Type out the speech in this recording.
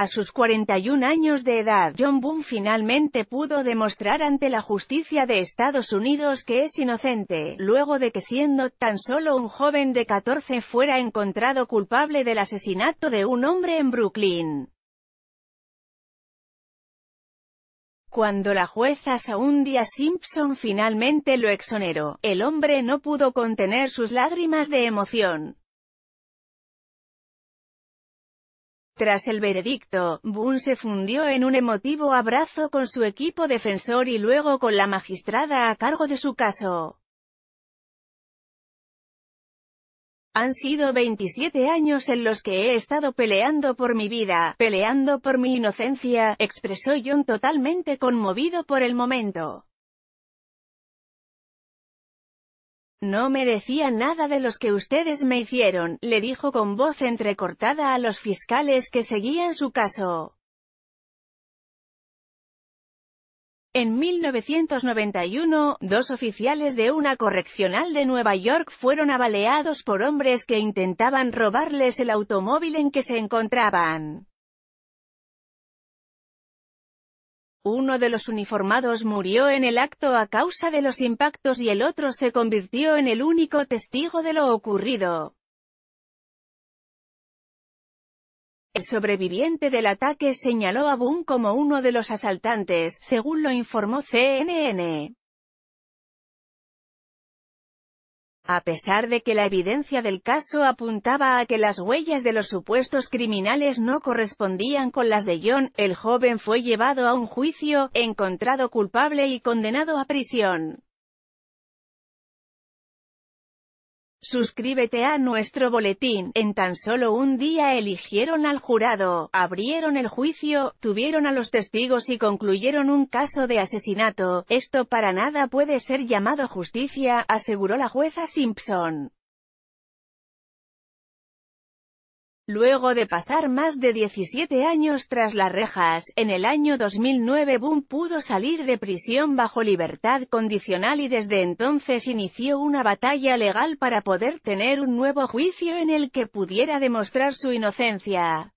A sus 41 años de edad, John Boone finalmente pudo demostrar ante la justicia de Estados Unidos que es inocente, luego de que siendo tan solo un joven de 14 fuera encontrado culpable del asesinato de un hombre en Brooklyn. Cuando la jueza Saundia Simpson finalmente lo exoneró, el hombre no pudo contener sus lágrimas de emoción. Tras el veredicto, Boone se fundió en un emotivo abrazo con su equipo defensor y luego con la magistrada a cargo de su caso. Han sido 27 años en los que he estado peleando por mi vida, peleando por mi inocencia, expresó John totalmente conmovido por el momento. No merecía nada de los que ustedes me hicieron, le dijo con voz entrecortada a los fiscales que seguían su caso. En 1991, dos oficiales de una correccional de Nueva York fueron abaleados por hombres que intentaban robarles el automóvil en que se encontraban. Uno de los uniformados murió en el acto a causa de los impactos y el otro se convirtió en el único testigo de lo ocurrido. El sobreviviente del ataque señaló a Boone como uno de los asaltantes, según lo informó CNN. A pesar de que la evidencia del caso apuntaba a que las huellas de los supuestos criminales no correspondían con las de John, el joven fue llevado a un juicio, encontrado culpable y condenado a prisión. Suscríbete a nuestro boletín. En tan solo un día eligieron al jurado, abrieron el juicio, tuvieron a los testigos y concluyeron un caso de asesinato. Esto para nada puede ser llamado justicia, aseguró la jueza Simpson. Luego de pasar más de 17 años tras las rejas, en el año 2009 Boom pudo salir de prisión bajo libertad condicional y desde entonces inició una batalla legal para poder tener un nuevo juicio en el que pudiera demostrar su inocencia.